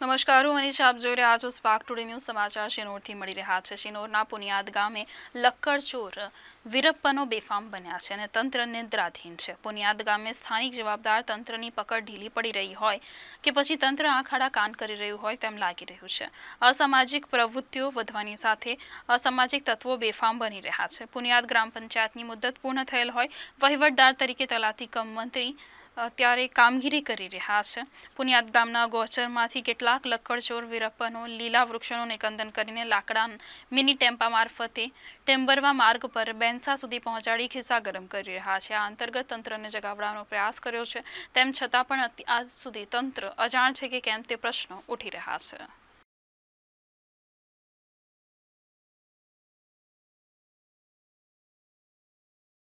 નમસ્કાર હું મનીષ આપ જોઈ રહ્યા છો સ્પાર્ક ટુડે ન્યૂઝ સમાચાર શિનોરથી મળી રહ્યા છે શિનોરના પુનિયાદ ગામે લક્કડચોર વીરપ્પનો બેફામ બન્યા છે અને તંત્ર નિદ્રાધીન છે પુનિયાદ ગામે સ્થાનિક જવાબદાર તંત્રની પકડ ઢીલી પડી રહી હોય કે પછી તંત્ર આખાડા કાન કરી રહ્યું હોય તેમ લાગી રહ્યું છે અસામાજિક પ્રવૃત્તિઓ વધવાની સાથે અસામાજિક તત્વો બેફામ બની રહ્યા છે પુનિયાદ ગ્રામ પંચાયતની મુદત પૂર્ણ થયેલ હોય વહીવટદાર તરીકે તલાતી કમ મંત્રી અત્યારે કામગીરી કરી રહ્યા છે પુનિયાદ ગામના ગોચરમાંથી કેટલાક લક્કડચોર વીરપ્પનો લીલા વૃક્ષોનું નિકંદન કરીને લાકડા મિની ટેમ્પા મારફતે ટેમ્બરવા માર્ગ પર બેન્સા સુધી પહોંચાડી ખિસ્સા ગરમ કરી રહ્યા છે આ અંતર્ગત તંત્રને જગાવવાનો પ્રયાસ કર્યો છે તેમ છતાં પણ આજ સુધી તંત્ર અજાણ છે કે કેમ તે પ્રશ્નો ઉઠી રહ્યા છે